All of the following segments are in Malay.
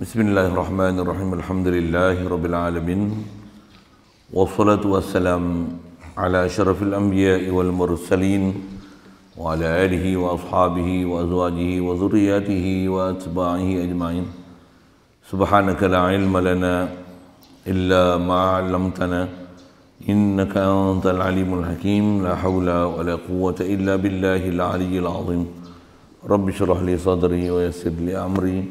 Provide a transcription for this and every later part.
بسم الله الرحمن الرحيم الحمد لله رب العالمين والصلاة والسلام على شرف الأنبياء والمرسلين وعلى آله وأصحابه وأزواجه وذرياته وأتباعه أجمعين سبحانك لا علم لنا إلا ما علمتنا إنك أنت العليم الحكيم لا حول ولا قوة إلا بالله العلي العظيم رب اشرح لي صدري ويسر لي أمري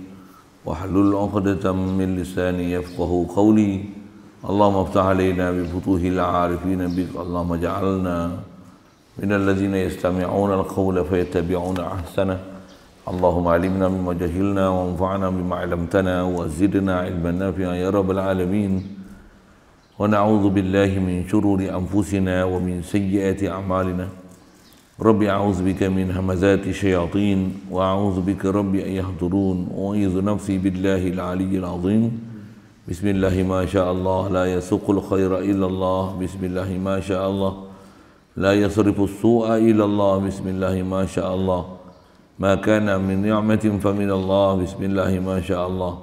واحلل عقدة من لساني يفقه قولي اللهم افتح علينا بفتوح العارفين بك اللهم اجعلنا من الذين يستمعون القول فيتبعون أحسنه اللهم علمنا مما جهلنا وانفعنا بما علمتنا وزدنا علما نافعا يا رب العالمين ونعوذ بالله من شرور أنفسنا ومن سيئات أعمالنا رب أعوذ بك من همزات الشياطين وأعوذ بك رب أن يحضرون وأعوذ نفسي بالله العلي العظيم بسم الله ما شاء الله لا يسوق الخير إلا الله بسم الله ما شاء الله لا يصرف السوء إلا الله بسم الله ما شاء الله ما كان من نعمة فمن الله بسم الله ما شاء الله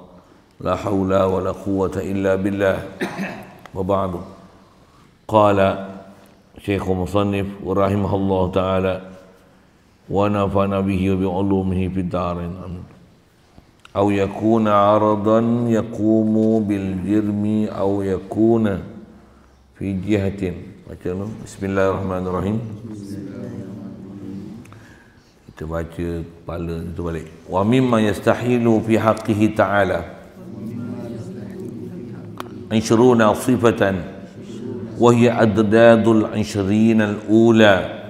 لا حول ولا قوة إلا بالله وبعد قال شيخ مصنف ورحمه الله تعالى ونفعنا به وبعلومه في الدارين آمين أو يكون عرضا يقوم بالجرم أو يكون في جهة بسم الله الرحمن الرحيم ومما baca kepala itu balik wa mimma yastahilu fi haqqihi ta'ala sifatan وهي أضداد العشرين الأولى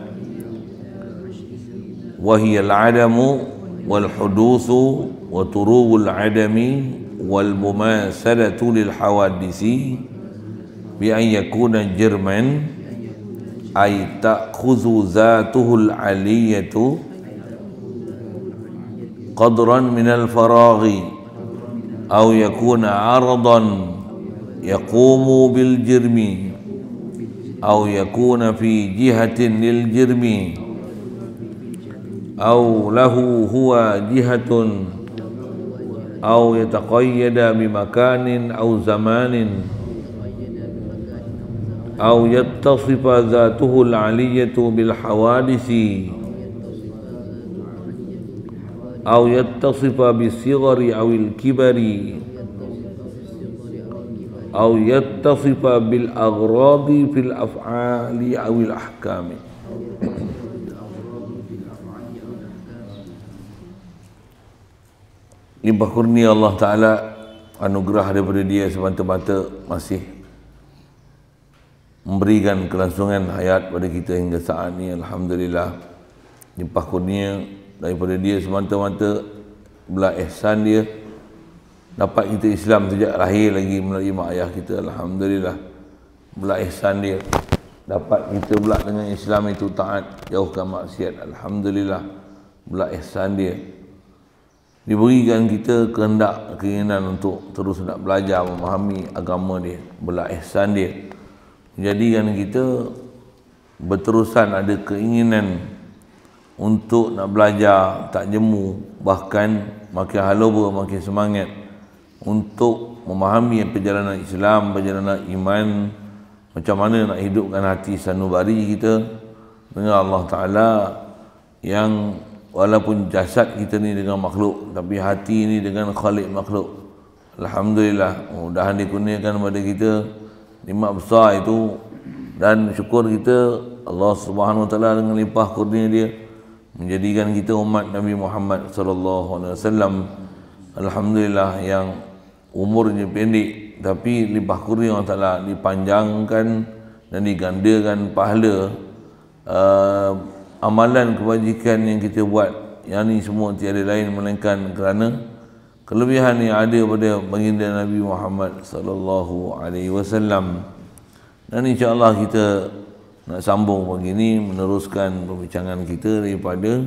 وهي العدم والحدوث وتروب العدم والمماثلة للحوادث بأن يكون جرما أي تأخذ ذاته العلية قدرا من الفراغ أو يكون عرضا يقوم بالجرم أو يكون في جهة للجرم أو له هو جهة أو يتقيد بمكان أو زمان أو يتصف ذاته العلية بالحوادث أو يتصف بالصغر أو الكبر أو يتصف بالأغراض في الأفعال أو الأحكام Limpah kurnia Allah Ta'ala Anugerah daripada dia semata-mata Masih Memberikan kelangsungan hayat pada kita hingga saat ini Alhamdulillah Limpah kurnia daripada dia semata-mata Belah ihsan dia dapat kita Islam sejak lahir lagi melalui mak ayah kita Alhamdulillah pula ihsan dia dapat kita pula dengan Islam itu taat jauhkan maksiat Alhamdulillah pula ihsan dia diberikan kita kehendak keinginan untuk terus nak belajar memahami agama dia pula ihsan dia menjadikan kita berterusan ada keinginan untuk nak belajar tak jemu bahkan makin halubah makin semangat untuk memahami perjalanan Islam, perjalanan iman, macam mana nak hidupkan hati sanubari kita dengan Allah Ta'ala yang walaupun jasad kita ni dengan makhluk, tapi hati ni dengan khalik makhluk. Alhamdulillah, mudahan dikurniakan kepada kita nikmat besar itu dan syukur kita Allah Subhanahu Wa Ta'ala dengan limpah kurnia dia menjadikan kita umat Nabi Muhammad sallallahu alaihi wasallam alhamdulillah yang umurnya pendek tapi limpah kurnia Allah Ta'ala dipanjangkan dan digandakan pahala uh, amalan kebajikan yang kita buat yang ini semua tiada lain melainkan kerana kelebihan yang ada pada baginda Nabi Muhammad sallallahu alaihi wasallam dan insya Allah kita nak sambung pagi ini meneruskan perbincangan kita daripada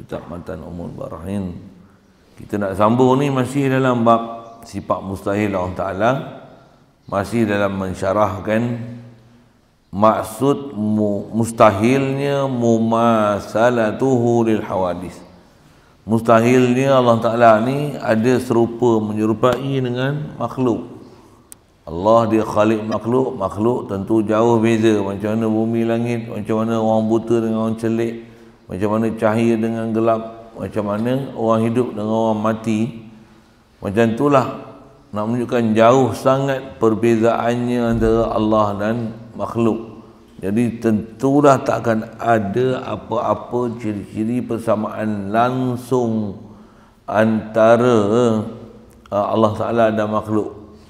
kitab matan umul barahin kita nak sambung ni masih dalam bab sifat mustahil Allah Ta'ala masih dalam mensyarahkan maksud mu, mustahilnya mumasalatuhu lil hawadis mustahilnya Allah Ta'ala ni ada serupa menyerupai dengan makhluk Allah dia khalik makhluk makhluk tentu jauh beza macam mana bumi langit macam mana orang buta dengan orang celik macam mana cahaya dengan gelap macam mana orang hidup dengan orang mati macam itulah nak menunjukkan jauh sangat perbezaannya antara Allah dan makhluk. Jadi tentulah tak akan ada apa-apa ciri-ciri persamaan langsung antara eh, Allah Ta'ala dan makhluk.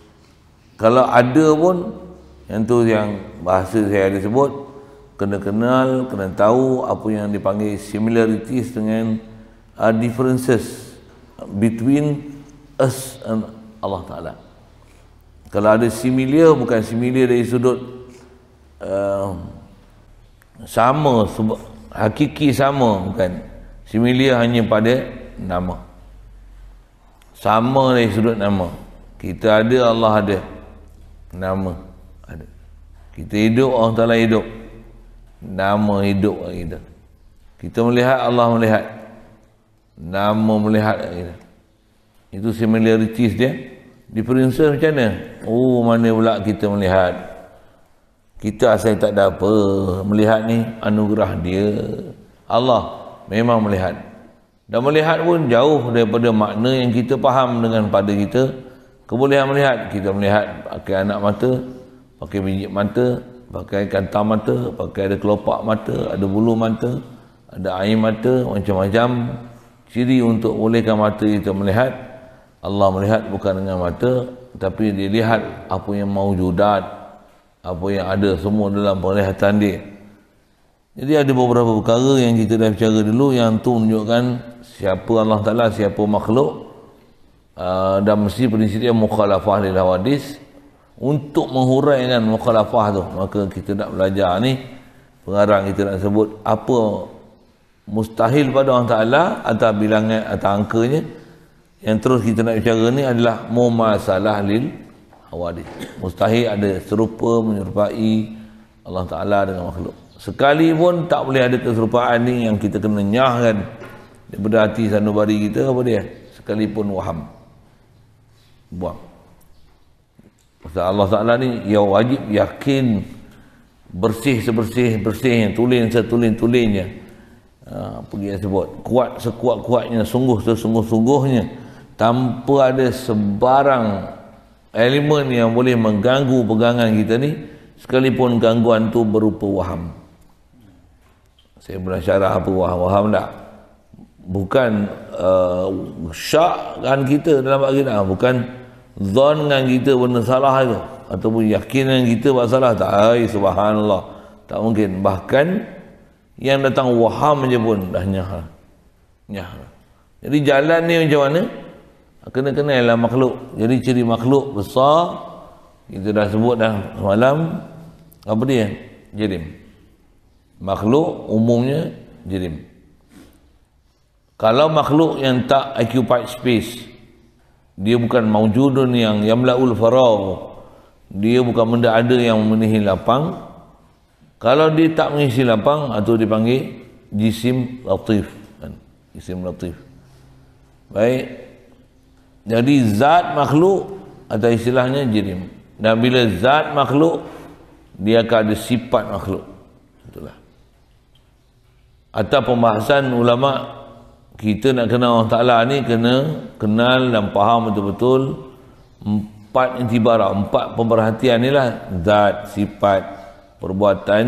Kalau ada pun, yang tu yang bahasa saya ada sebut, kena kenal, kena tahu apa yang dipanggil similarities dengan eh, differences between as Allah Ta'ala kalau ada similia bukan similia dari sudut um, sama sebab hakiki sama bukan similia hanya pada nama sama dari sudut nama kita ada Allah ada nama ada kita hidup Allah Ta'ala hidup nama hidup kita kita melihat Allah melihat nama melihat kita itu similarities dia differences macam mana oh mana pula kita melihat kita asal tak ada apa melihat ni anugerah dia Allah memang melihat dan melihat pun jauh daripada makna yang kita faham dengan pada kita kebolehan melihat kita melihat pakai anak mata pakai biji mata pakai kantar mata pakai ada kelopak mata ada bulu mata ada air mata macam-macam ciri untuk bolehkan mata kita melihat Allah melihat bukan dengan mata tapi dilihat apa yang maujudat apa yang ada semua dalam perlihatan dia jadi ada beberapa perkara yang kita dah bicara dulu yang tu menunjukkan siapa Allah Ta'ala, siapa makhluk uh, dan mesti prinsip dia mukhalafah di hadis untuk menghuraikan mukhalafah tu maka kita nak belajar ni pengarang kita nak sebut apa mustahil pada Allah Ta'ala atau bilangan atau angkanya yang terus kita nak bicara ni adalah mumasalah lil hawadith mustahil ada serupa menyerupai Allah Ta'ala dengan makhluk sekalipun tak boleh ada keserupaan ni yang kita kena nyahkan daripada hati sanubari kita apa dia sekalipun waham buang Ustaz Allah Ta'ala ni ya wajib yakin bersih sebersih bersih tulen setulen tulennya apa ha, dia sebut kuat sekuat-kuatnya sungguh sesungguh-sungguhnya sungguh, tanpa ada sebarang elemen yang boleh mengganggu pegangan kita ni sekalipun gangguan tu berupa waham saya pernah syarah apa waham, waham tak? bukan uh, syak kan kita dalam agama, bukan zon dengan kita benda salah itu ataupun yakin dengan kita benda salah tak hai subhanallah tak mungkin bahkan yang datang waham je pun dah nyah nyah jadi jalan ni macam mana kena kenailah makhluk jadi ciri makhluk besar kita dah sebut dah semalam apa dia jirim makhluk umumnya jirim kalau makhluk yang tak occupied space dia bukan maujudun yang yamlaul farag dia bukan benda ada yang memenuhi lapang kalau dia tak mengisi lapang atau dipanggil jisim latif kan jisim latif baik jadi zat makhluk atau istilahnya jirim. Dan bila zat makhluk, dia akan ada sifat makhluk. Itulah. Atau pembahasan ulama kita nak kenal Allah Ta'ala ni kena kenal dan faham betul-betul empat intibara, empat pemerhatian ni lah zat, sifat, perbuatan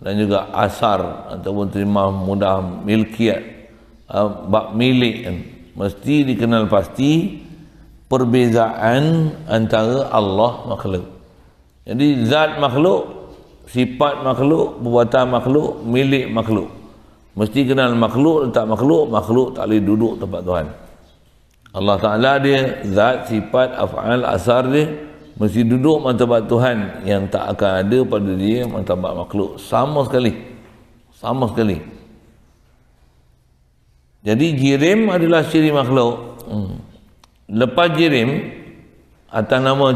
dan juga asar ataupun terima mudah milkiat uh, bak milik mesti dikenal pasti perbezaan antara Allah makhluk. Jadi zat makhluk, sifat makhluk, perbuatan makhluk, milik makhluk. Mesti kenal makhluk, tak makhluk, makhluk tak boleh duduk tempat Tuhan. Allah Ta'ala dia, zat, sifat, af'al, asar dia, mesti duduk martabat Tuhan yang tak akan ada pada dia martabat makhluk. Sama sekali. Sama sekali. Jadi jirim adalah ciri makhluk. Hmm. Lepas jirim, atau nama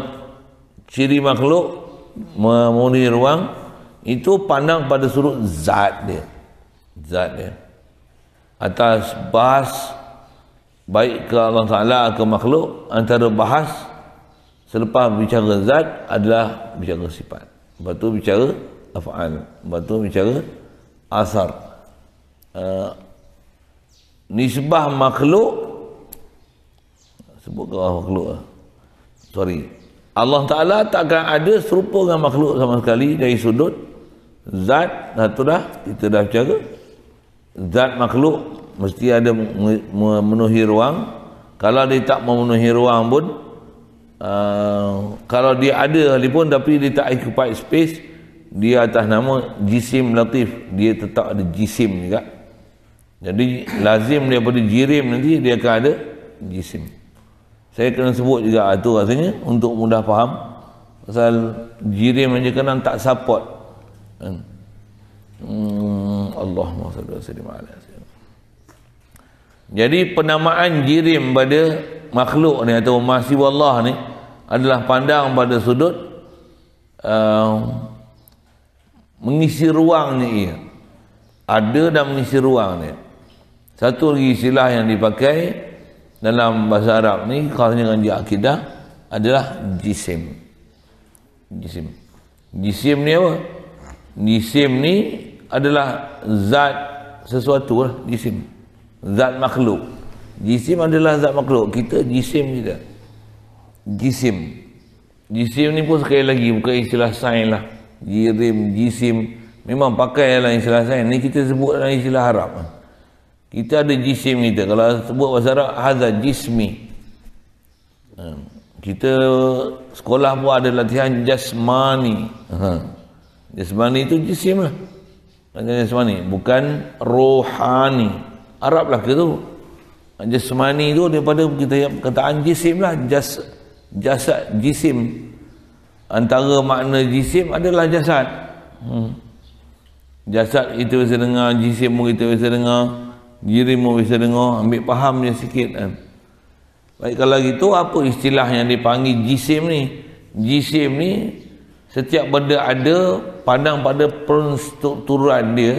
ciri makhluk, memenuhi ruang, itu pandang pada sudut zat dia. Zat dia. Atas bahas, baik ke Allah Ta'ala ke makhluk, antara bahas, selepas bicara zat adalah bicara sifat. Batu tu bicara af'al. batu tu bicara asar. Uh, nisbah makhluk sebut ke makhluk lah. sorry Allah Ta'ala takkan ada serupa dengan makhluk sama sekali dari sudut zat satu dah kita dah bicara zat makhluk mesti ada memenuhi ruang kalau dia tak memenuhi ruang pun Uh, kalau dia ada pun tapi dia tak occupy space dia atas nama jisim latif dia tetap ada jisim juga jadi lazim daripada jirim nanti dia akan ada jisim. Saya kena sebut juga itu ah, rasanya untuk mudah faham. Pasal jirim aja kena tak support. Hmm. Allahumma salli wa sallim Jadi penamaan jirim pada makhluk ni atau masih Allah ni adalah pandang pada sudut uh, mengisi ruangnya ia ada dan mengisi ruang ruangnya satu lagi istilah yang dipakai dalam bahasa Arab ni khasnya dengan akidah adalah jisim jisim jisim ni apa jisim ni adalah zat sesuatu lah jisim zat makhluk jisim adalah zat makhluk kita jisim kita jisim jisim ni pun sekali lagi bukan istilah sains lah jirim jisim memang pakai lah istilah sains ni kita sebut dalam istilah Arab lah kita ada jisim kita kalau sebut bahasa Arab hadza jismi ha. kita sekolah pun ada latihan jasmani ha. jasmani itu jisim lah latihan jasmani bukan rohani Arab lah ke tu jasmani tu daripada kita kataan jisim lah jas, jasad jisim antara makna jisim adalah jasad hmm. jasad kita biasa dengar jisim kita biasa dengar dirimu bisa dengar ambil faham dia sikit kan baik kalau gitu apa istilah yang dipanggil jisim ni jisim ni setiap benda ada pandang pada penstrukturan dia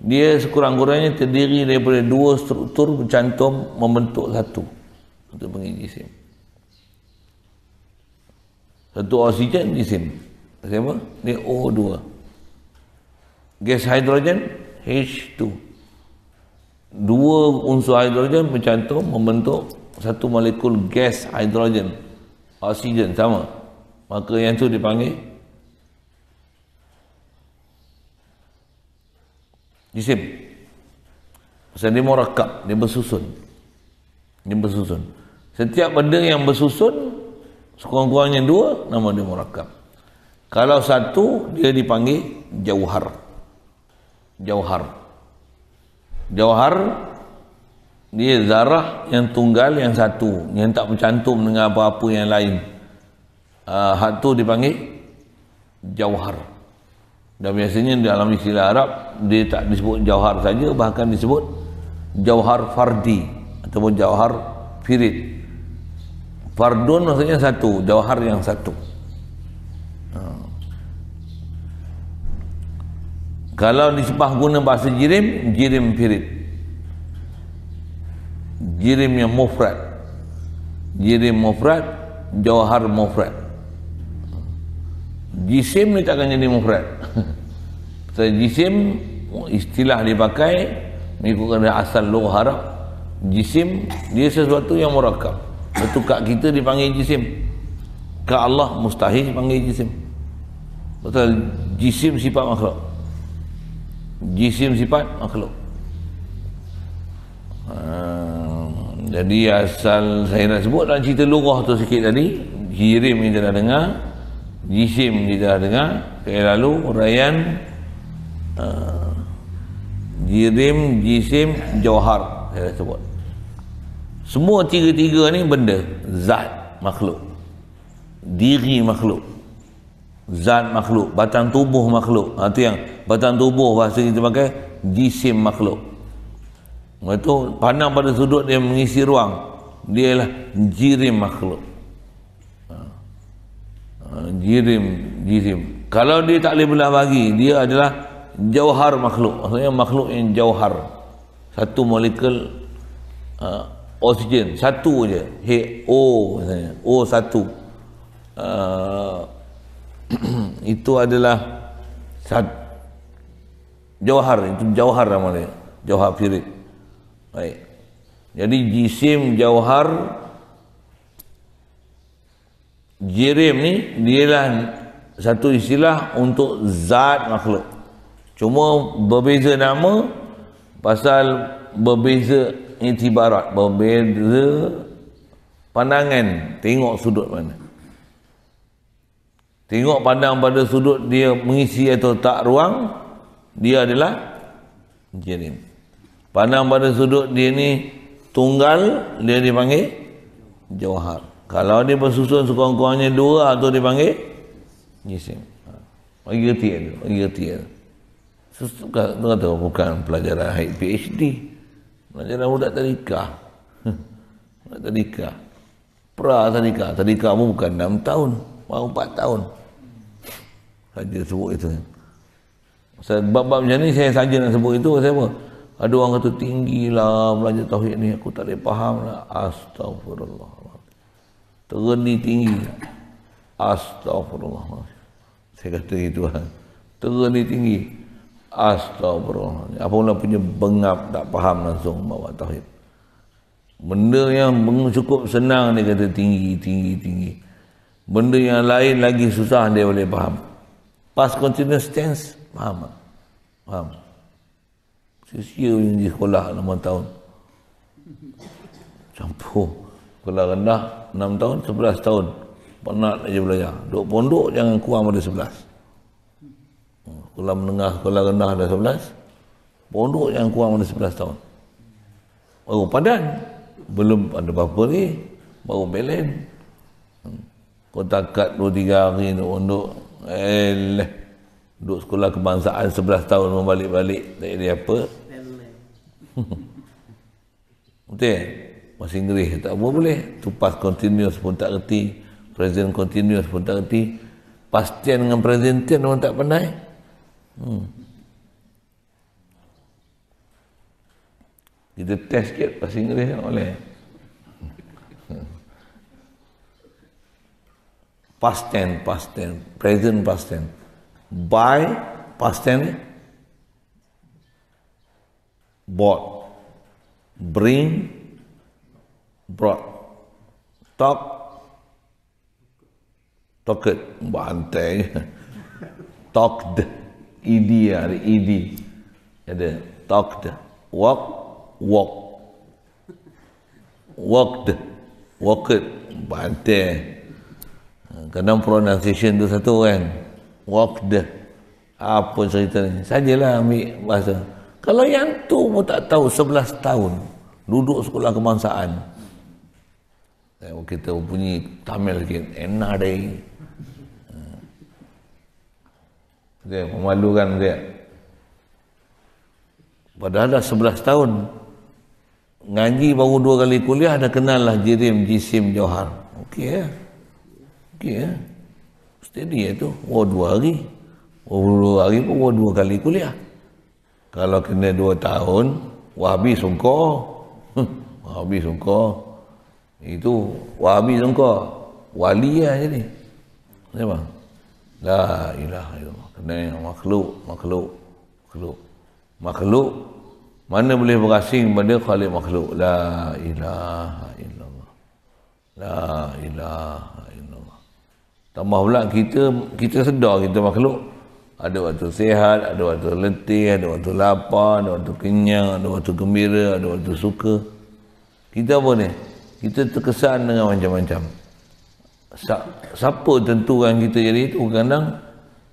dia sekurang-kurangnya terdiri daripada dua struktur bercantum membentuk satu untuk panggil jisim satu oksigen jisim siapa? ni O2 gas hidrogen H2 dua unsur hidrogen mencantum membentuk satu molekul gas hidrogen oksigen sama maka yang itu dipanggil jisim sebab dia merakap dia bersusun dia bersusun setiap benda yang bersusun sekurang-kurangnya dua nama dia merakap kalau satu dia dipanggil jauhar jauhar jawahar dia zarah yang tunggal yang satu yang tak mencantum dengan apa-apa yang lain uh, hak tu dipanggil jawahar dan biasanya dalam istilah Arab dia tak disebut jawahar saja bahkan disebut jawahar fardi ataupun jawahar firid fardun maksudnya satu jawahar yang satu uh. kalau nisbah guna bahasa jirim jirim firid jirim yang mufrad jirim mufrad jawahar mufrad jisim ni takkan jadi mufrad so, jisim istilah dipakai mengikutkan asal luar harap jisim dia sesuatu yang merakam betul kat kita dipanggil jisim kat Allah mustahil dipanggil jisim betul jisim sifat makhluk jisim sifat makhluk uh, jadi asal saya nak sebut dalam cerita lurah tu sikit tadi jirim kita dah dengar jisim kita dah dengar kali lalu rayan uh, ha, jirim jisim jawahar saya dah sebut semua tiga-tiga ni benda zat makhluk diri makhluk zat makhluk batang tubuh makhluk itu ha, yang batang tubuh bahasa kita pakai jisim makhluk Lepas tu pandang pada sudut dia mengisi ruang dia ialah jirim makhluk ha. Ha, jirim jirim. kalau dia tak boleh belah bagi dia adalah jauhar makhluk maksudnya makhluk yang jauhar satu molekul uh, oksigen satu je H o misalnya o satu uh, itu adalah satu jawahar itu jawahar nama dia jawahar firid baik jadi jisim jawahar jirim ni dia lah satu istilah untuk zat makhluk cuma berbeza nama pasal berbeza intibarat berbeza pandangan tengok sudut mana tengok pandang pada sudut dia mengisi atau tak ruang dia adalah jerim pandang pada sudut dia ni tunggal dia dipanggil jawahar kalau dia bersusun sekurang-kurangnya dua atau dipanggil jisim ha. bagi kerti itu bagi kerti itu tu kata bukan pelajaran high PhD pelajaran budak tadika hmm. budak tadika pra tadika tadika pun bukan 6 tahun baru empat tahun saja sebut itu sebab-bab macam ni saya saja nak sebut itu pasal apa? Ada orang kata tinggilah belajar tauhid ni aku tak boleh faham lah. Astagfirullah. Terendi tinggi. Astagfirullah. Saya kata itu lah. Terendi tinggi. Astagfirullah. Apa orang punya bengap tak faham langsung bawa tauhid. Benda yang cukup senang ni kata tinggi, tinggi, tinggi. Benda yang lain lagi susah dia boleh faham. Past continuous tense Faham tak? Faham? Sia-sia di sekolah 6 tahun. Campur. Sekolah rendah 6 tahun, 11 tahun. Penat aja belajar. Duk pondok jangan kurang pada 11. Hmm, sekolah menengah, sekolah rendah dah 11. Pondok jangan kurang pada 11 tahun. Baru padan. Belum ada apa-apa ni. Baru belen. Kau takat 2-3 hari nak pondok. Eh, duduk sekolah kebangsaan 11 tahun membalik-balik tak jadi apa betul masih Inggeris tak apa boleh tu continuous pun tak erti present continuous pun tak erti pastian dengan presentian orang tak pandai hmm. kita test sikit bahasa Inggeris tak boleh past tense past present past buy past tense bought bring brought talk talked bantai talked ed ada ed ada talked walk walk walked walked bantai kadang pronunciation tu satu kan waqdah apa cerita ni sajalah ambil bahasa kalau yang tu pun tak tahu 11 tahun duduk sekolah kebangsaan eh, kita punya tamil sikit enak dah dia eh. memalukan dia padahal dah 11 tahun ngaji baru dua kali kuliah dah kenal lah jirim, jisim, johar ok ya eh? ok ya Steady dia tu. Oh, dua hari. Oh, dua hari pun oh, dua kali kuliah. Kalau kena dua tahun, wahabi sungkor. wahabi sungkor. Itu wahabi sungkor. Wali lah jadi. Kenapa? La ilaha illallah. Kena makhluk, makhluk, makhluk. Makhluk, mana boleh berasing pada khalid makhluk. La ilaha illallah. La ilaha Tambah pula kita kita sedar kita makhluk. Ada waktu sihat, ada waktu letih, ada waktu lapar, ada waktu kenyang, ada waktu gembira, ada waktu suka. Kita apa ni? Kita terkesan dengan macam-macam. Siapa tentukan kita jadi itu kadang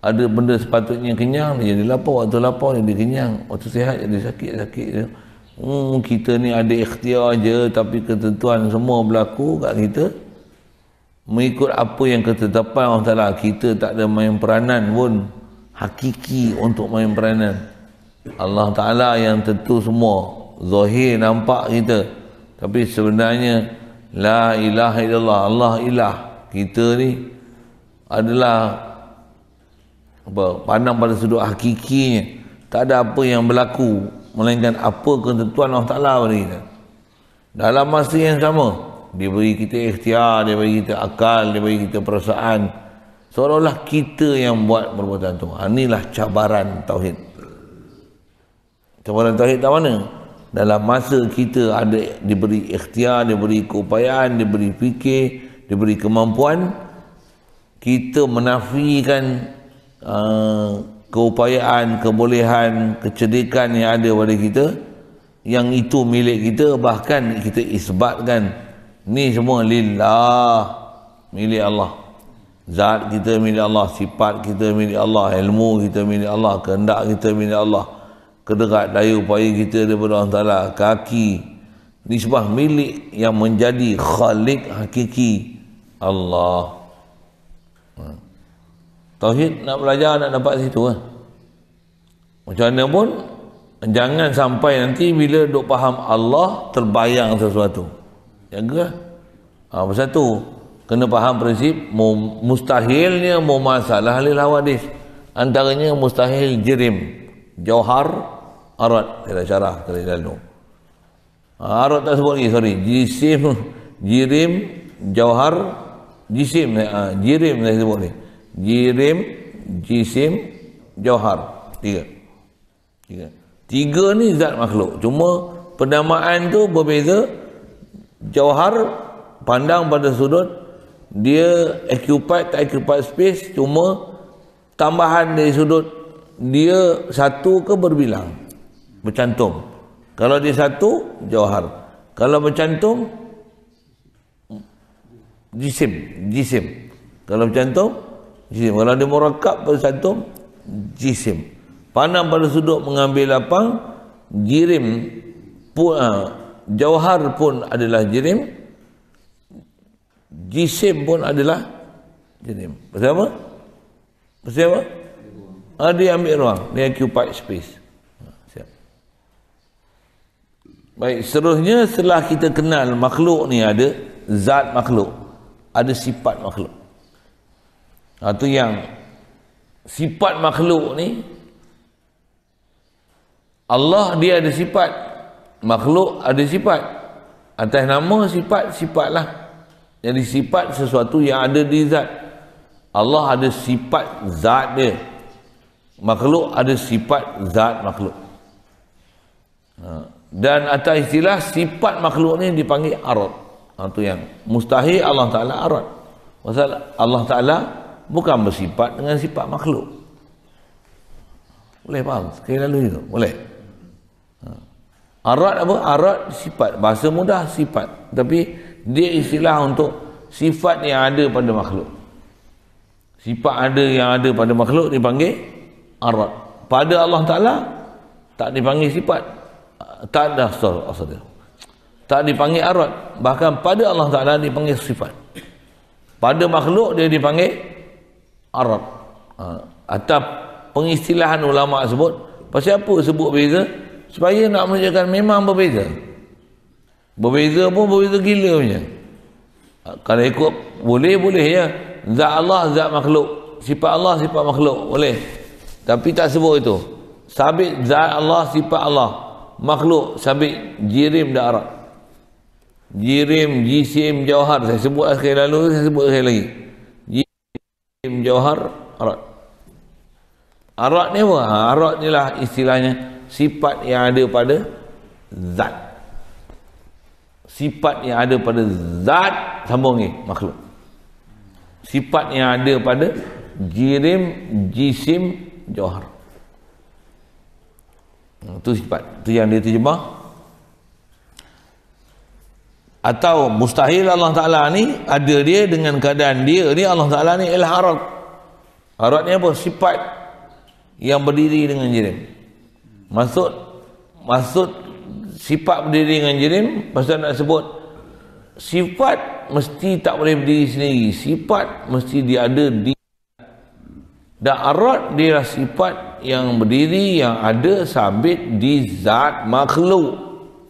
ada benda sepatutnya kenyang dia jadi lapar waktu lapar dia jadi kenyang waktu sihat jadi sakit sakit hmm, kita ni ada ikhtiar je tapi ketentuan semua berlaku kat kita mengikut apa yang ketetapan Allah Ta'ala kita tak ada main peranan pun hakiki untuk main peranan Allah Ta'ala yang tentu semua zahir nampak kita tapi sebenarnya la ilaha illallah Allah ilah kita ni adalah apa, pandang pada sudut hakikinya tak ada apa yang berlaku melainkan apa ketentuan Allah Ta'ala pada dalam masa yang sama dia beri kita ikhtiar, dia beri kita akal, dia beri kita perasaan. Seolah-olah kita yang buat perbuatan tu. Ha, inilah cabaran tauhid. Cabaran tauhid tak mana? Dalam masa kita ada diberi ikhtiar, diberi keupayaan, diberi fikir, diberi kemampuan, kita menafikan uh, keupayaan, kebolehan, kecerdikan yang ada pada kita yang itu milik kita bahkan kita isbatkan ni semua lillah milik Allah zat kita milik Allah sifat kita milik Allah ilmu kita milik Allah kehendak kita milik Allah kedekat daya upaya kita daripada Allah Ta'ala kaki nisbah milik yang menjadi khalik hakiki Allah ha. Tauhid nak belajar nak dapat situ kan? macam mana pun jangan sampai nanti bila dok faham Allah terbayang sesuatu jaga ha, tu, kena faham prinsip mustahilnya mumasalah lil hawadis antaranya mustahil jirim jauhar arat dalam syarah dari lalu ha, ah, arat tak sebut lagi sorry jisim jirim jauhar jisim ha, jirim saya sebut ni jirim jisim jauhar tiga tiga tiga ni zat makhluk cuma penamaan tu berbeza Jauhar pandang pada sudut dia occupy tak occupy space cuma tambahan dari sudut dia satu ke berbilang bercantum kalau dia satu jauhar kalau bercantum jisim jisim kalau bercantum jisim kalau dia merakap bercantum jisim pandang pada sudut mengambil lapang jirim pu, uh, jauhar pun adalah jirim jisim pun adalah jirim pasal apa? pasal apa? ada ah, yang ambil ruang dia yang occupy space ah, Siap. baik seterusnya setelah kita kenal makhluk ni ada zat makhluk ada sifat makhluk satu ah, nah, yang sifat makhluk ni Allah dia ada sifat makhluk ada sifat atas nama sifat sifatlah lah jadi sifat sesuatu yang ada di zat Allah ada sifat zat dia makhluk ada sifat zat makhluk ha. dan atas istilah sifat makhluk ni dipanggil arad itu ha, yang mustahil Allah Ta'ala arad pasal Allah Ta'ala bukan bersifat dengan sifat makhluk boleh faham? sekali lalu itu boleh? Arad apa? Arad sifat. Bahasa mudah sifat. Tapi dia istilah untuk sifat yang ada pada makhluk. Sifat ada yang ada pada makhluk dipanggil arad. Pada Allah Ta'ala tak dipanggil sifat. Tak ada astagfirullah. Tak dipanggil arad. Bahkan pada Allah Ta'ala dipanggil sifat. Pada makhluk dia dipanggil arad. Ha. Atau pengistilahan ulama' sebut. Pasal apa sebut beza? supaya nak menunjukkan memang berbeza berbeza pun berbeza gila punya kalau ikut boleh boleh ya zat Allah zat makhluk sifat Allah sifat makhluk boleh tapi tak sebut itu sabit zat Allah sifat Allah makhluk sabit jirim darah jirim jisim jauhar. saya sebut sekali lalu saya sebut sekali lagi jirim jauhar arak. Arak ni apa? Ha, arak ni lah istilahnya sifat yang ada pada zat sifat yang ada pada zat sambung ni makhluk sifat yang ada pada jirim jisim johar itu sifat itu yang dia terjemah atau mustahil Allah Ta'ala ni ada dia dengan keadaan dia ni Allah Ta'ala ni ilharat harat ni apa? sifat yang berdiri dengan jirim maksud maksud sifat berdiri dengan jirim pasal nak sebut sifat mesti tak boleh berdiri sendiri sifat mesti dia ada di dan arad dia sifat yang berdiri yang ada sabit di zat makhluk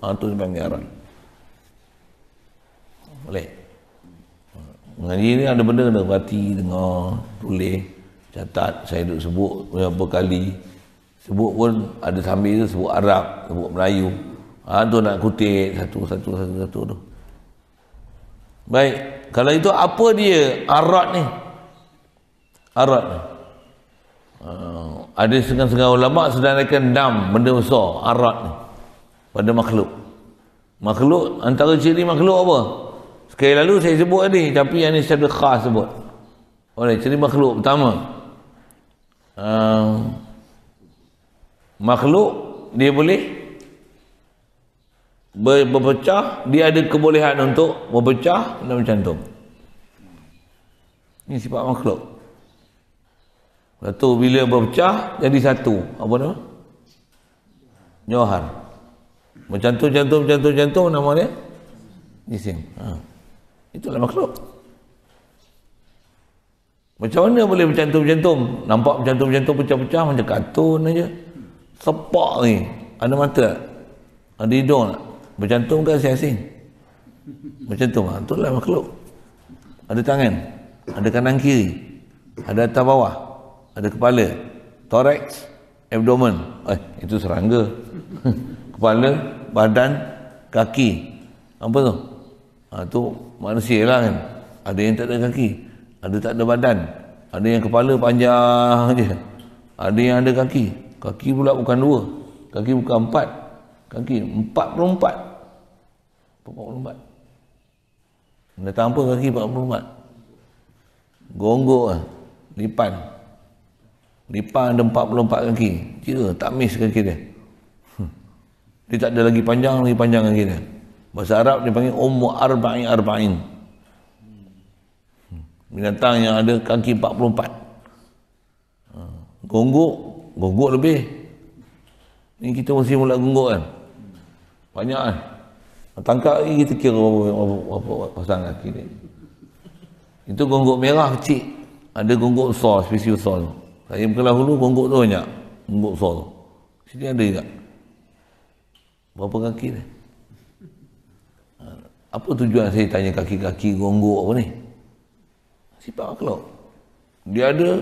ha, tu dipanggil arad boleh mengaji ni ada benda kena berhati dengar tulis catat saya duduk sebut berapa kali sebut pun ada sambil tu sebut Arab sebut Melayu ha, tu nak kutip satu satu satu satu tu baik kalau itu apa dia Arab ni Arab ni ha, ada setengah-setengah ulama sedangkan dam benda besar Arab ni pada makhluk makhluk antara ciri makhluk apa sekali lalu saya sebut ni tapi yang ni secara khas sebut oleh ciri makhluk pertama Uh, makhluk dia boleh berpecah dia ada kebolehan untuk berpecah dan macam tu ini sifat makhluk lepas bila berpecah jadi satu apa nama Johar macam tu macam tu macam tu macam tu nama dia Jisim ha. itulah makhluk macam mana boleh macam cantum nampak macam cantum pecah-pecah macam kartun aja sepak ni ada mata tak? ada hidung tak? bercantum ke asing-asing? bercantum ah, lah itulah makhluk ada tangan ada kanan kiri ada atas bawah ada kepala thorax abdomen eh itu serangga kepala badan kaki apa tu? Ha, tu manusia lah kan ada yang tak ada kaki ada tak ada badan ada yang kepala panjang je ada yang ada kaki kaki pula bukan dua kaki bukan empat kaki empat puluh empat empat puluh empat dia tanpa kaki empat puluh empat gonggok lah lipan lipan ada empat puluh empat kaki kira tak miss kaki dia hmm. dia tak ada lagi panjang lagi panjang kaki dia bahasa Arab dia panggil Ummu Arba'in Arba'in hmm. binatang yang ada kaki empat puluh empat hmm. gonggok gogok lebih Ini kita mesti mula gogok kan banyak kan tangkap lagi kita kira berapa, apa berapa pasang kaki ni itu gonggok merah kecil ada gonggok besar, spesies besar tu saya berkelah hulu, gonggok tu banyak gonggok besar tu sini ada juga berapa kaki ni apa tujuan saya tanya kaki-kaki gonggok apa ni sipak kelok dia ada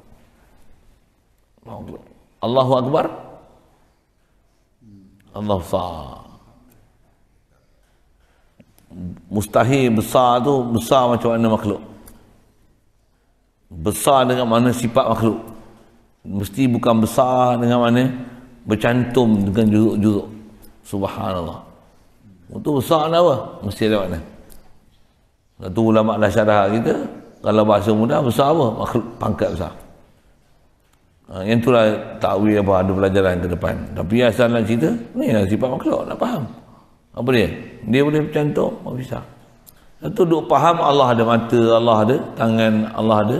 Allahu Akbar. Allah Akbar. Mustahil besar tu besar macam mana makhluk. Besar dengan mana sifat makhluk. Mesti bukan besar dengan mana bercantum dengan juruk-juruk. Subhanallah. itu besar nak apa? Mesti ada makna. Lepas tu ulama' dah syarah kita, kalau bahasa mudah, besar apa? Makhluk pangkat besar. Ha, yang itulah takwil apa ada pelajaran ke depan tapi asal nak cerita ni lah sifat makhluk nak faham apa dia dia boleh bercantum apa bisa satu duk faham Allah ada mata Allah ada tangan Allah ada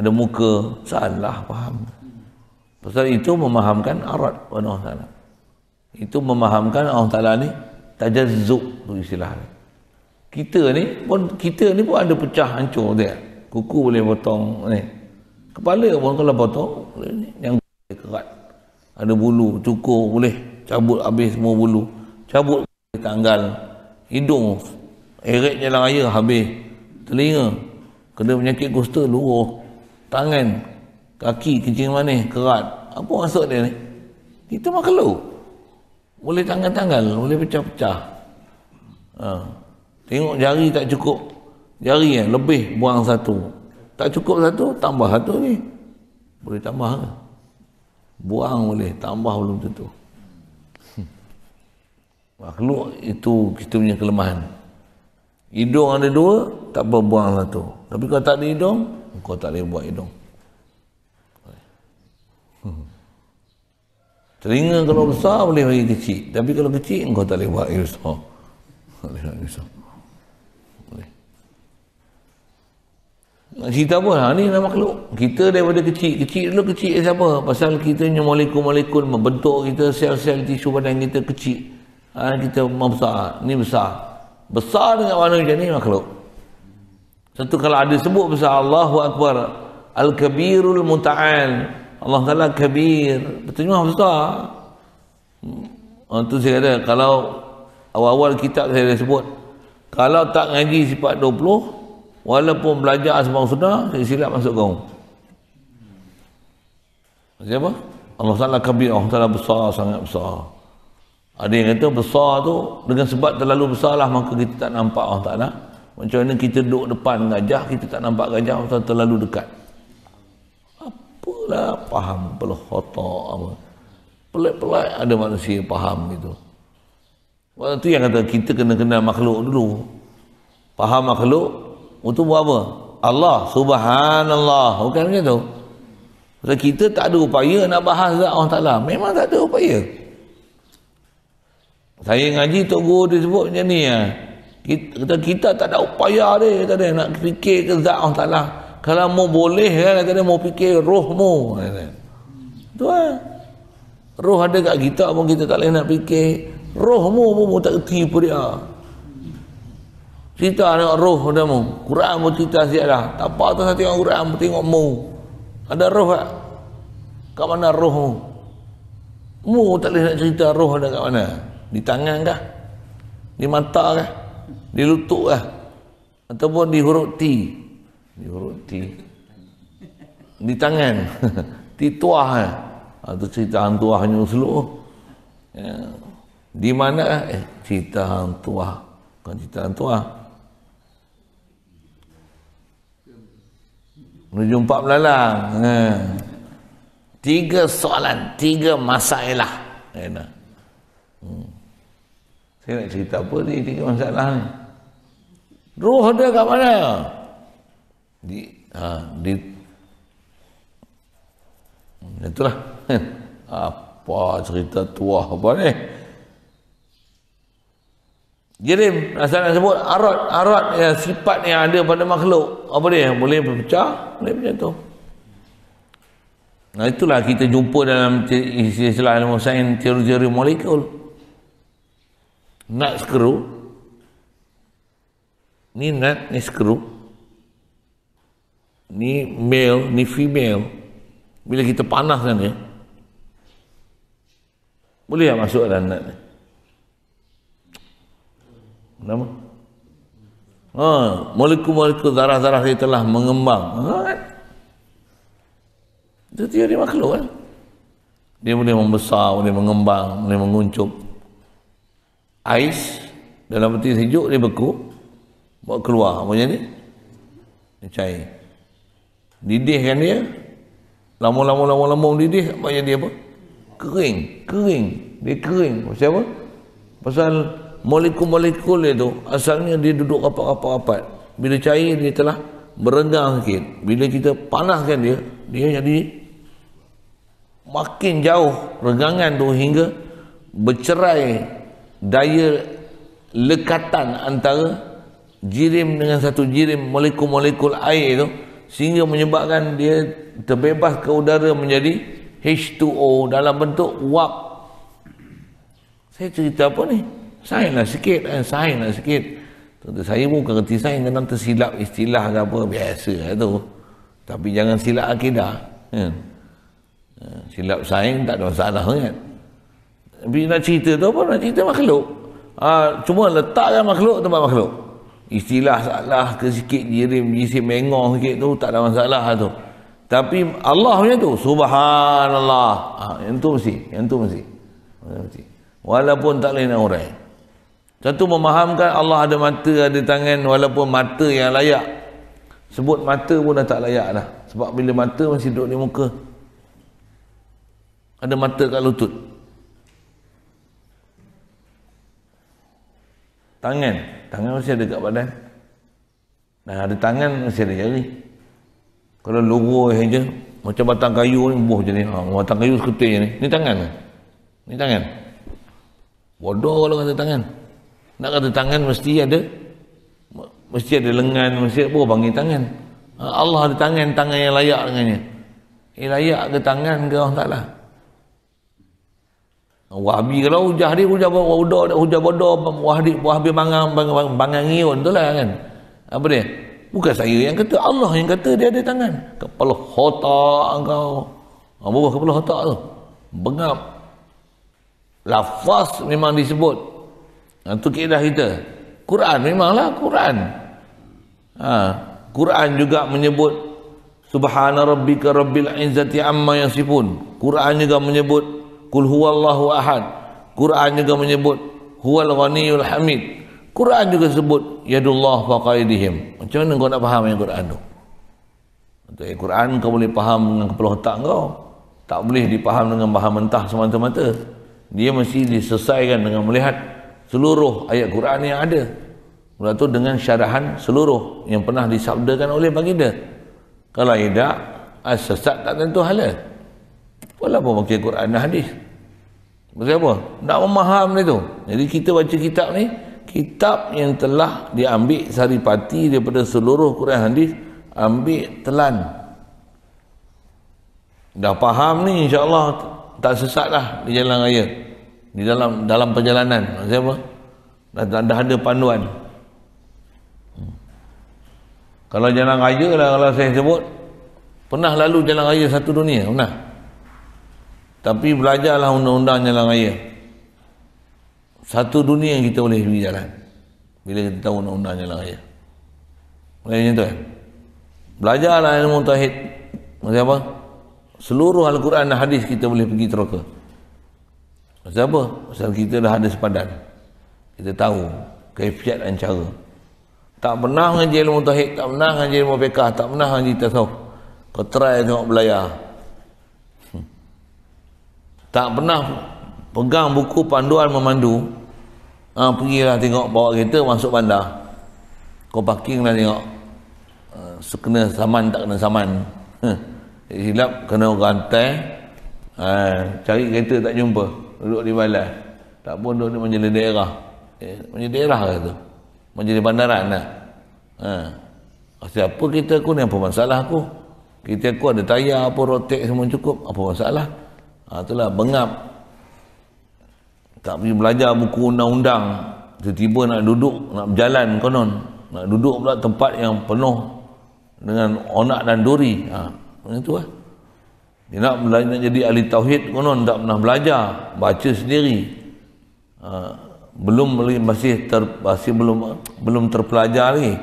ada muka salah faham pasal itu memahamkan arat Allah Ta'ala itu memahamkan Allah Ta'ala ni tajazzuk tu istilah ni. kita ni pun kita ni pun ada pecah hancur dia kuku boleh potong ni Kepala pun kalau potong, yang kerat. Ada bulu, cukur boleh. Cabut habis semua bulu. Cabut tanggal. Hidung, eret jalan raya habis. Telinga, kena penyakit kusta, luruh. Tangan, kaki, kencing manis, kerat. Apa maksud dia ni? Itu makhluk. Boleh tanggal-tanggal, boleh pecah-pecah. Ha. Tengok jari tak cukup. Jari yang lebih buang satu. Tak cukup satu, tambah satu ni. Boleh tambah ke? Buang boleh, tambah belum tentu. Hmm. Makhluk itu kita punya kelemahan. Hidung ada dua, tak apa buang satu. Tapi kalau tak ada hidung, kau tak boleh buat hidung. Hmm. Teringat kalau besar boleh bagi kecil. Tapi kalau kecil, kau tak boleh buat hidung. Tak boleh buat hidung. Cerita apa? Ha, ni nama makhluk. Kita daripada kecil. Kecil dulu kecil eh, siapa? Pasal kita ni molekul-molekul membentuk kita sel-sel tisu badan kita kecil. Ha, kita membesar. Ni besar. Besar dengan mana macam ni makhluk. Satu kalau ada sebut besar Allahu Akbar. Al-Kabirul Muta'al. Allah Ta'ala kabir. Betul besar. Itu hmm. ha, saya kata kalau awal-awal kitab saya dah sebut. Kalau tak ngaji sifat 20, walaupun belajar asma husna silap masuk kau siapa Allah Taala kabir Allah Taala besar sangat besar ada yang kata besar tu dengan sebab terlalu besarlah maka kita tak nampak Allah Taala macam mana kita duduk depan gajah kita tak nampak gajah Allah taala terlalu dekat apalah faham pelhotok apa pelik-pelik ada manusia faham gitu Waktu itu yang kata kita kena kenal makhluk dulu. Faham makhluk, untuk buat apa? Allah subhanallah. Bukan macam tu. Sebab kita tak ada upaya nak bahas zat Allah Ta'ala. Memang tak ada upaya. Saya ngaji Tok Guru dia sebut macam ni. Ya. Kita, kita, tak ada upaya dia. Kata dia nak fikir ke zat Allah Ta'ala. Kalau mau boleh kan. Kata dia mau fikir rohmu. Kata. Itu lah. Ha. Roh ada kat kita pun kita tak boleh nak fikir. Rohmu pun tak kerti pun dia. Cerita dengan roh kamu. Quran pun cerita sikit lah. Tak apa tu saya tengok Quran pun tengok mu. Ada roh tak? Kat mana roh mu? Mu tak boleh nak cerita roh ada kat mana? Di tangan kah? Di mata kah? Di lutut kah? Ataupun di huruf T? Di huruf T. Di tangan. Di tuah kah? Eh? Itu cerita hantuahnya seluruh. Ya. Di mana? Eh, cerita hantuah. Bukan cerita hantuah. Menuju empat belalang. Ha. Tiga soalan, tiga masalah. Ya, hmm. Saya nak cerita apa ni, tiga masalah ni. Ruh dia kat mana? Di, ha, di, itulah. apa cerita tua apa ni? Jadi asal nak sebut arat arat ya sifat yang ada pada makhluk apa dia boleh pecah boleh macam tu nah itulah kita jumpa dalam istilah ilmu sains teori-teori molekul nak skru ni nak ni skru ni male ni female bila kita panaskan dia boleh tak masuk dalam nak ni Nama? Ha, molekul-molekul darah-darah dia telah mengembang. Ha, kan? dia teori makhluk kan? Dia boleh membesar, boleh mengembang, boleh menguncup. Ais dalam peti sejuk dia beku. Buat keluar macam ni. Cai. Didih kan dia. Lama-lama-lama-lama didih. Macam dia apa? Kering. Kering. Dia kering. Pasal apa? Pasal molekul-molekul itu asalnya dia duduk rapat-rapat-rapat. Bila cair dia telah merenggang sikit. Bila kita panaskan dia, dia jadi makin jauh regangan tu hingga bercerai daya lekatan antara jirim dengan satu jirim molekul-molekul air itu sehingga menyebabkan dia terbebas ke udara menjadi H2O dalam bentuk wap saya cerita apa ni Sign lah sikit, eh, sign lah sikit. Tentu saya pun bukan kerti dengan tersilap istilah ke apa, biasa lah tu. Tapi jangan silap akidah. Kan? Silap sign tak ada masalah kan. Tapi nak cerita tu apa? Nak cerita makhluk. Ha, cuma letakkan makhluk tempat makhluk. Istilah salah ke sikit jirim, jisim mengoh sikit tu tak ada masalah lah tu. Tapi Allah punya tu, Subhanallah. Ha, yang tu mesti, yang tu mesti. Walaupun tak lain orang satu memahamkan Allah ada mata ada tangan walaupun mata yang layak sebut mata pun dah tak layak dah sebab bila mata masih duduk di muka ada mata kat lutut tangan tangan masih ada kat badan dan ada tangan masih ada jari kalau logo saja macam batang kayu ni buh je ni ha, batang kayu seketik je ni ni tangan ni tangan bodoh kalau kata tangan nak kata tangan mesti ada mesti ada lengan mesti ada oh, panggil tangan ha, Allah ada tangan tangan yang layak dengannya eh layak ke tangan ke Allah taklah wahabi kalau hujah dia hujah bodoh hujah bodoh wahdi wahbi bangang bang, bang, ngion tu lah kan apa dia bukan saya yang kata Allah yang kata dia ada tangan kepala khotak engkau apa ha, kepala khotak tu bengap lafaz memang disebut itu ha, keedah kita. Quran memanglah Quran. Ha, Quran juga menyebut Subhana rabbika rabbil izzati amma yasifun. Quran juga menyebut Qul huwallahu ahad. Quran juga menyebut huwal ghaniyul hamid. Quran juga sebut yadullah faqaidihim. Macam mana kau nak faham yang Quran tu? Untuk yang eh, Quran kau boleh faham dengan kepala otak kau. Tak boleh dipaham dengan bahan mentah semata-mata. Dia mesti diselesaikan dengan melihat seluruh ayat Quran yang ada mula tu dengan syarahan seluruh yang pernah disabdakan oleh baginda kalau tidak sesat tak tentu hala walaupun baca Quran dan hadis Maksud apa? Nak memaham ni tu. Jadi kita baca kitab ni, kitab yang telah diambil saripati daripada seluruh Quran hadis, ambil telan. Dah faham ni Insyaallah tak sesat lah di jalan raya di dalam dalam perjalanan siapa dah, dah, dah ada panduan hmm. kalau jalan raya lah kalau saya sebut pernah lalu jalan raya satu dunia pernah tapi belajarlah undang-undang jalan raya satu dunia yang kita boleh pergi jalan bila kita tahu undang-undang jalan raya boleh macam tu kan belajarlah ilmu tahid maksudnya apa seluruh Al-Quran dan hadis kita boleh pergi teroka sebab apa? Sebab kita dah ada sepadan. Kita tahu kefiat dan cara. Tak pernah dengan ilmu mutahid, tak pernah dengan ilmu mutahid, tak pernah dengan jil tasawuf. Kau try tengok belayar. Hmm. Tak pernah pegang buku panduan memandu, ha, pergilah tengok bawa kereta masuk bandar. Kau parking lah tengok. Ha, kena saman tak kena saman. Hmm. Silap kena rantai, ha, cari kereta tak jumpa duduk di balai tak pun duduk di majlis daerah eh, majlis daerah lah tu majlis bandaran lah ha. siapa kita aku ni apa masalah aku kita aku ada tayar apa rotek semua cukup apa masalah ha, itulah bengap tak pergi belajar buku undang-undang tiba-tiba nak duduk nak berjalan konon nak duduk pula tempat yang penuh dengan onak dan duri ha, macam tu lah ha dia nak, belajar, nak jadi ahli tauhid konon tak pernah belajar baca sendiri ha, belum masih ter, masih belum belum terpelajar lagi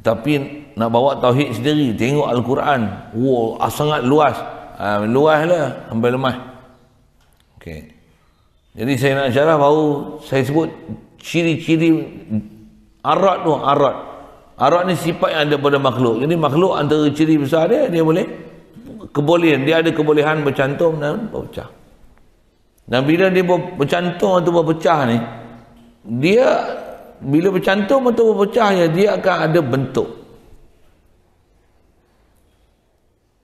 tapi nak bawa tauhid sendiri tengok al-Quran wow ah, sangat luas ha, luas lah sampai lemah okey jadi saya nak syarah baru saya sebut ciri-ciri arat tu arat arat ni sifat yang ada pada makhluk jadi makhluk antara ciri besar dia dia boleh kebolehan dia ada kebolehan bercantum dan berpecah dan bila dia bercantum atau berpecah ni dia bila bercantum atau berpecah ya dia akan ada bentuk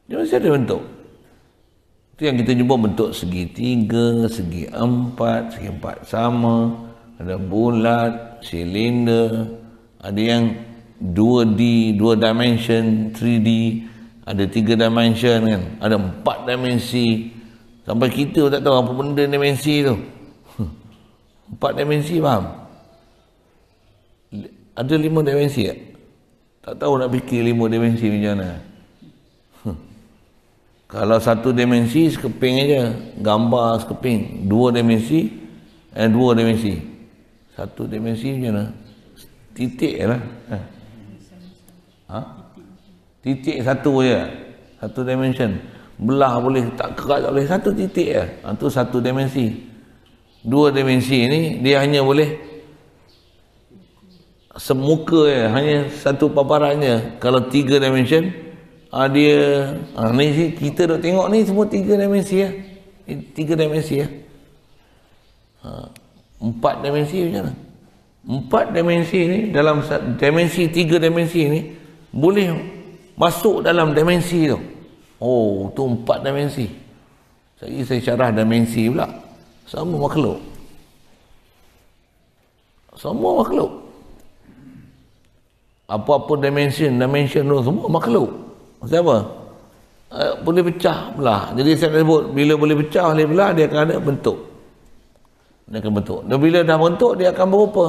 dia mesti ada bentuk itu yang kita jumpa bentuk segitiga, segi empat, segi empat sama. Ada bulat, silinder. Ada yang 2D, 2 dimension, 3D ada tiga dimensi kan ada empat dimensi sampai kita tak tahu apa benda dimensi tu empat dimensi faham ada lima dimensi tak tak tahu nak fikir lima dimensi macam mana kalau satu dimensi sekeping aja gambar sekeping dua dimensi dan eh, dua dimensi satu dimensi macam mana titik lah eh titik satu je satu dimension belah boleh tak kerat tak boleh satu titik je itu ha, satu dimensi dua dimensi ni dia hanya boleh semuka je hanya satu paparannya kalau tiga dimension ha, dia ha, ni si kita dah tengok ni semua tiga dimensi ya tiga dimensi ya empat dimensi macam mana empat dimensi ni dalam dimensi tiga dimensi ni boleh masuk dalam dimensi tu oh tu empat dimensi saya saya syarah dimensi pula sama makhluk semua makhluk apa-apa dimensi dimension tu semua makhluk siapa uh, eh, boleh pecah belah jadi saya sebut bila boleh pecah boleh belah dia akan ada bentuk dia akan bentuk dan bila dah bentuk dia akan berupa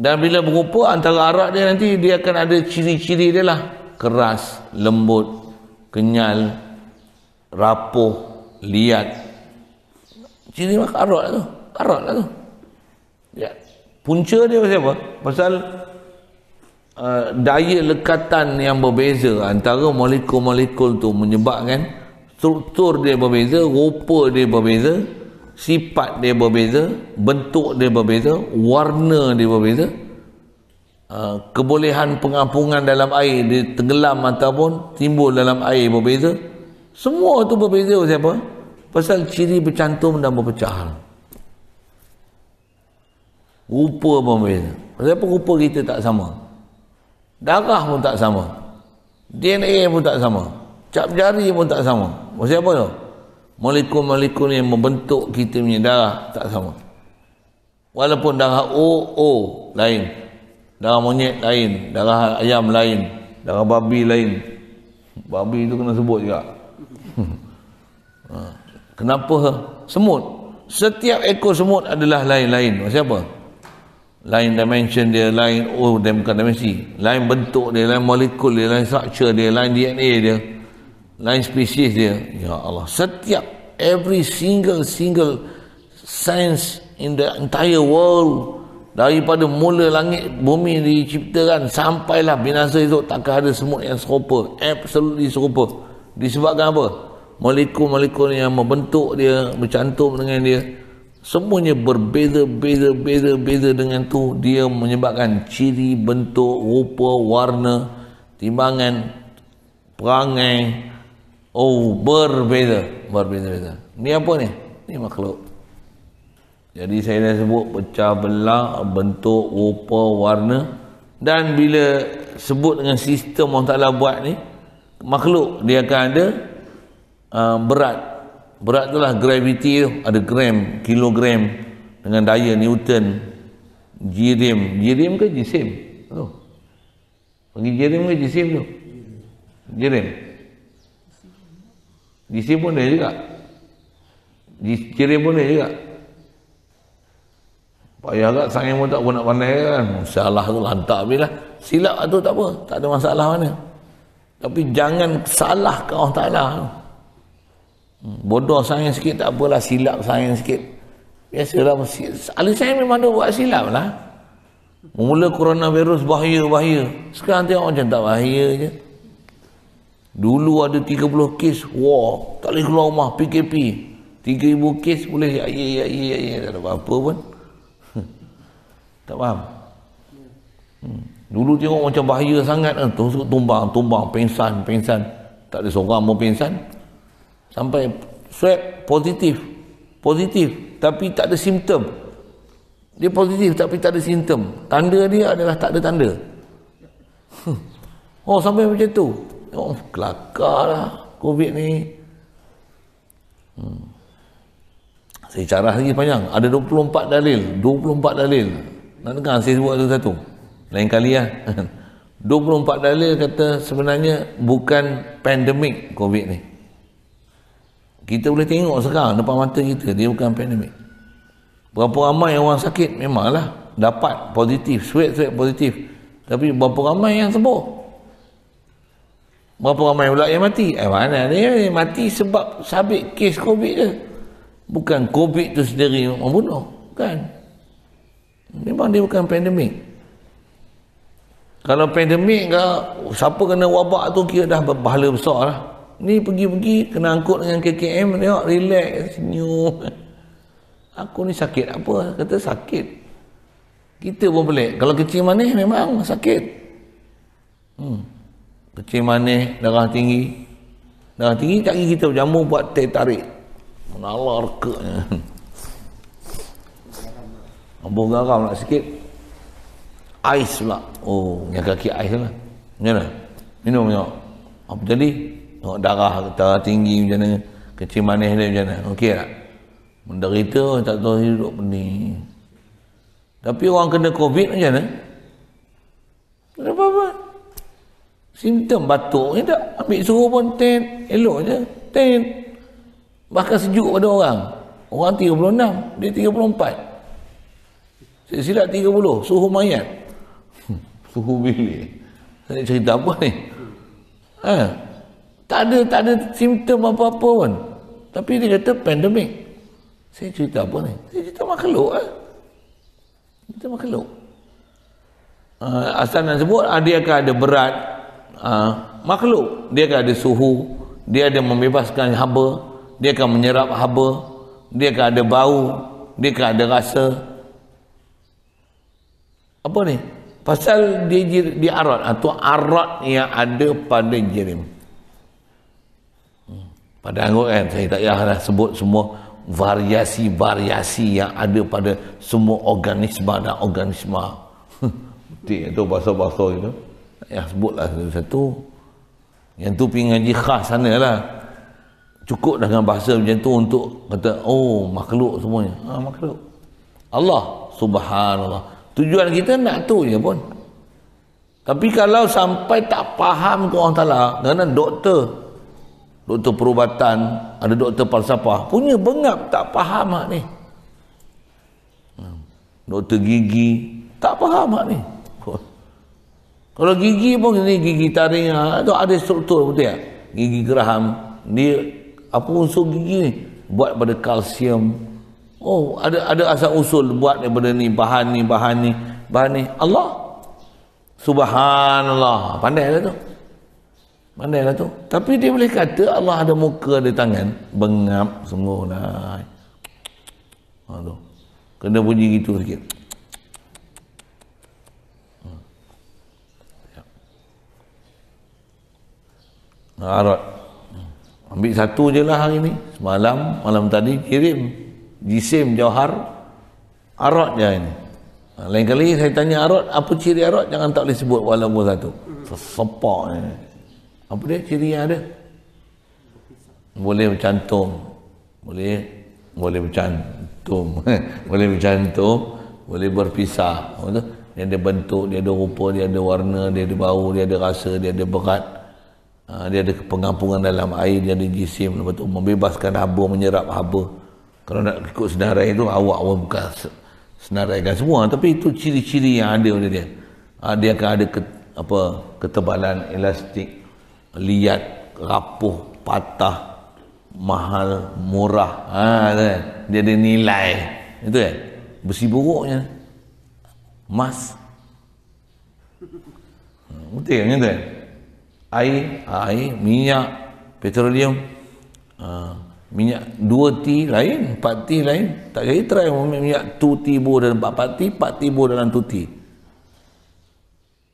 dan bila berupa antara arak dia nanti dia akan ada ciri-ciri dia lah keras, lembut, kenyal rapuh liat ciri mak arak lah tu arak lah tu ya. punca dia pasal apa? pasal uh, daya lekatan yang berbeza antara molekul-molekul tu menyebabkan struktur dia berbeza, rupa dia berbeza sifat dia berbeza bentuk dia berbeza warna dia berbeza ah, kebolehan pengapungan dalam air dia tenggelam ataupun timbul dalam air berbeza semua itu berbeza siapa? pasal ciri bercantum dan berpecah. rupa berbeza kenapa rupa kita tak sama darah pun tak sama DNA pun tak sama cap jari pun tak sama maksudnya apa tu? molekul-molekul yang membentuk kita punya darah tak sama walaupun darah O, O lain darah monyet lain darah ayam lain darah babi lain babi itu kena sebut juga ha. kenapa semut setiap ekor semut adalah lain-lain Siapa? lain dimension dia lain oh dia bukan dimensi lain bentuk dia lain molekul dia lain structure dia lain DNA dia lain spesies dia ya Allah setiap every single single science in the entire world daripada mula langit bumi diciptakan sampailah binasa itu takkan ada semut yang serupa absolutely serupa disebabkan apa molekul-molekul yang membentuk dia bercantum dengan dia semuanya berbeza beza beza beza dengan tu dia menyebabkan ciri bentuk rupa warna timbangan perangai Oh berbeza Berbeza-beza Ni apa ni? Ni makhluk Jadi saya dah sebut pecah belah Bentuk, rupa, warna Dan bila sebut dengan sistem Allah taklah buat ni Makhluk dia akan ada uh, Berat Berat tu lah graviti tu Ada gram, kilogram Dengan daya Newton Jirim, jirim ke jisim? Tu. Pergi jirim ke jisim tu? jirim. DC pun boleh juga. Kiri pun dia juga. Payah agak sangin pun tak pun nak pandai kan. Salah tu hantar pergi lah. Silap tu tak apa. Tak ada masalah mana. Tapi jangan salah ke Allah Ta'ala. Hmm, bodoh sangin sikit tak apalah. Silap sangin sikit. Biasalah. Alis saya memang dah buat silap lah. Mula coronavirus bahaya-bahaya. Sekarang tengok macam tak bahaya je. Dulu ada 30 kes Wah tak boleh keluar rumah PKP 3000 kes boleh ya, ya, ya, ya, Tak ada apa-apa pun Tak faham hmm. Dulu tengok macam bahaya sangat kan. Terus tumbang, tumbang, pingsan, pingsan. Tak ada seorang pun pingsan. Sampai swab positif. Positif. Tapi tak ada simptom. Dia positif tapi tak ada simptom. Tanda dia adalah tak ada tanda. Oh sampai macam tu oh, kelakar lah COVID ni. Hmm. Saya carah lagi panjang. Ada 24 dalil. 24 dalil. Nak dengar saya sebut satu-satu. Lain kali lah. 24 dalil kata sebenarnya bukan pandemik COVID ni. Kita boleh tengok sekarang depan mata kita. Dia bukan pandemik. Berapa ramai orang sakit? Memanglah. Dapat positif. Sweat-sweat positif. Tapi berapa ramai yang sembuh? Berapa ramai pula yang mati? Eh mana dia mati sebab sabit kes COVID dia. Bukan COVID tu sendiri membunuh. Bukan. Memang dia bukan pandemik. Kalau pandemik ke, siapa kena wabak tu kira dah berbahala besar lah. Ni pergi-pergi, kena angkut dengan KKM, tengok, relax, senyum. Aku ni sakit apa? Kata sakit. Kita pun pelik. Kalau kecil manis, memang sakit. Hmm kecil manis darah tinggi darah tinggi kaki kita berjamu buat teh tarik menalar ke ambuh garam lah sikit ais pula oh yang kaki ais lah macam mana minum tengok apa jadi tengok darah darah tinggi macam mana kecil manis dia macam mana ok tak menderita tak tahu hidup ni tapi orang kena covid macam mana tak apa-apa Simptom batuk je tak. Ambil suruh pun ten. Elok je. Ten. Bahkan sejuk pada orang. Orang 36. Dia 34. Saya silap 30. Suhu mayat. Hmm, suhu bilik. Saya nak cerita apa ni? Ha? Tak ada, tak ada simptom apa-apa pun. Tapi dia kata pandemik. Saya cerita apa ni? Saya cerita makhluk. Eh? Ha? Cerita makhluk. Ha, asal nak sebut, ah, dia akan ada berat, uh, makhluk dia akan ada suhu dia ada membebaskan haba dia akan menyerap haba dia akan ada bau dia akan ada rasa apa ni pasal dia di arat atau ah, arat yang ada pada jirim hmm. pada anggur kan saya tak payah lah sebut semua variasi-variasi yang ada pada semua organisma dan organisma itu bahasa-bahasa itu ya sebutlah satu-satu yang tu pergi ngaji khas sana lah cukup dengan bahasa macam tu untuk kata oh makhluk semuanya ha, makhluk Allah subhanallah tujuan kita nak tu je pun tapi kalau sampai tak faham ke orang ta'ala kerana doktor doktor perubatan ada doktor falsafah punya bengap tak faham hak ni hmm. doktor gigi tak faham hak ni kalau gigi pun ni gigi taring ah, tu ada struktur betul ya. Gigi geraham ni apa unsur gigi ni buat pada kalsium. Oh, ada ada asal usul buat daripada ni bahan ni bahan ni bahan ni. Allah Subhanallah. Pandai lah tu. Pandai lah tu. Tapi dia boleh kata Allah ada muka, ada tangan. Bengap semua lah. Ha, ah, tu. Kena bunyi gitu sikit. Arat ambil satu je lah hari ni semalam malam tadi kirim jisim Johar arat je hari ni ha, lain kali saya tanya arat apa ciri arat jangan tak boleh sebut walaupun satu sesepak ni apa dia ciri yang ada boleh bercantum boleh boleh bercantum boleh bercantum boleh berpisah dia ada bentuk dia ada rupa dia ada warna dia ada bau dia ada rasa dia ada berat ha, dia ada pengampungan dalam air dia ada jisim lepas tu membebaskan haba menyerap haba kalau nak ikut senarai tu awak pun bukan kan semua tapi itu ciri-ciri yang ada oleh dia ha, dia akan ada ke, apa ketebalan elastik liat rapuh patah mahal murah ha, dia, kan? dia ada nilai itu kan besi buruknya emas ha, betul kan itu kan? air, ah, air, minyak, petroleum, uh, minyak 2T lain, 4T lain, tak kira try minyak 2T bo dalam 4T, 4T bo dalam 2T.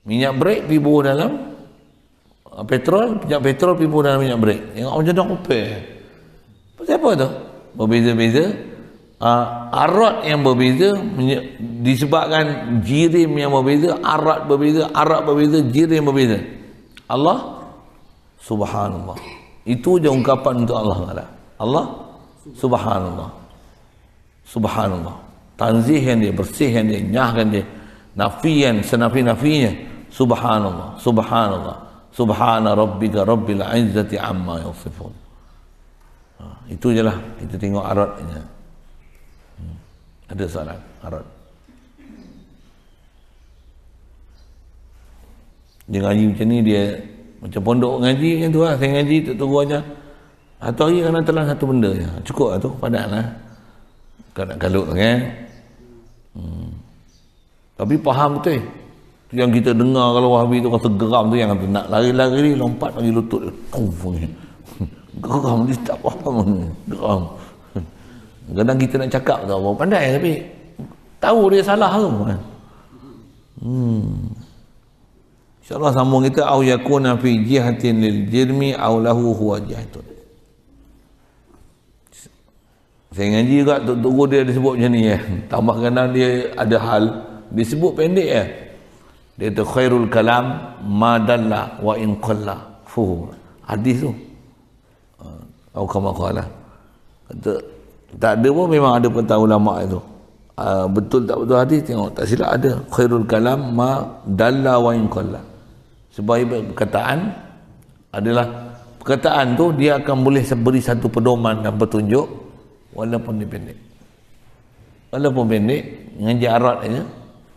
Minyak brek pibu dalam uh, petrol, minyak petrol pibu dalam minyak brek. Yang macam tu aku pay. Siapa tu? Berbeza-beza. Uh, arat yang berbeza disebabkan jirim yang berbeza arat berbeza arat berbeza jirim berbeza Allah subhanallah itu je ungkapan untuk Allah Taala Allah subhanallah subhanallah tanzih yang dia bersih yang dia nyah yang dia nafian senafi nafinya subhanallah subhanallah subhana rabbika rabbil izzati amma yusifun. Ha, itu jelah kita tengok aratnya hmm. ada soalan arat dia ngaji macam ni dia macam pondok ngaji macam kan tu lah saya ngaji tu gua je atau hari kena telan satu benda je cukup lah tu padat lah kau nak kalut lah, kan hmm. tapi faham betul eh? tu yang kita dengar kalau wahabi tu rasa geram tu yang tu nak lari-lari ni lompat lagi lutut dia geram dia tak faham geram kadang kita nak cakap tu pandai lah, tapi tahu dia salah tu hmm. InsyaAllah sambung kita au yakuna fi jihatin lil jirmi au lahu huwa jihatun. Saya ngaji juga tunggu dia disebut macam ni ya. Tambah kadang dia ada hal disebut pendek ya. Dia tu khairul kalam madalla wa in qalla fu. Hadis tu. Ah, au kama qala. Kata tak ada pun memang ada kata ulama itu. Uh, betul tak betul hadis tengok tak silap ada khairul kalam ma dalla wa in qalla sebuah perkataan adalah perkataan tu dia akan boleh beri satu pedoman dan petunjuk walaupun dia pendek walaupun pendek dengan jaratnya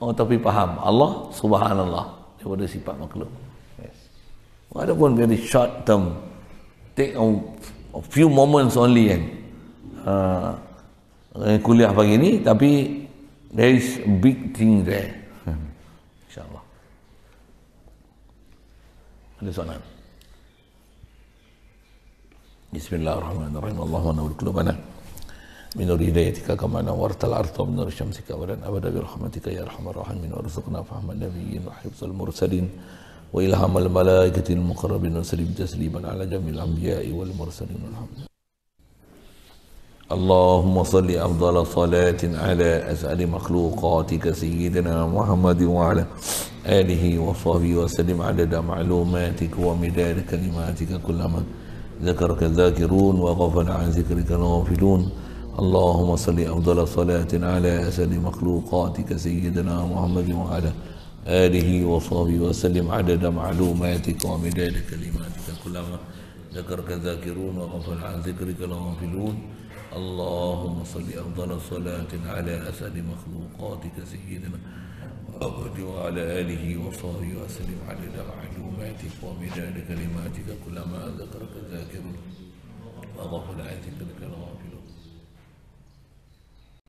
oh tapi faham Allah subhanallah daripada sifat makhluk yes. walaupun very short term take a, few moments only kan uh, kuliah pagi ni tapi there is big thing there بسم الله الرحمن الرحيم اللهم نور قلوبنا بنور هدايتك كما نورت الارض وبنور شمسك ولن ابدا برحمتك يا ارحم الراحمين وارزقنا فهم النبيين وحفظ المرسلين والهام الملائكه المقربين وسلم تسليما على جميع الانبياء والمرسلين والحمد اللهم صل أفضل صلاة على اسعد مخلوقاتك سيدنا محمد وعلى آله وصحبه وسلم عدد معلوماتك ومداد كلماتك كلما ذكرك الذاكرون وغفل عن ذكرك الغافلون اللهم صل أفضل صلاة على اسعد مخلوقاتك سيدنا محمد وعلى آله وصحبه وسلم عدد معلوماتك ومداد كلماتك كلما ذكرك الذاكرون وغفل عن ذكرك الغافلون اللهم صل أفضل صلاة على أسد مخلوقاتك سيدنا محمد وعلى آله وصحبه وسلم على معلوماتك ومداد كلماتك كلما ذكرك ذاكر وغفل عاتق ذكر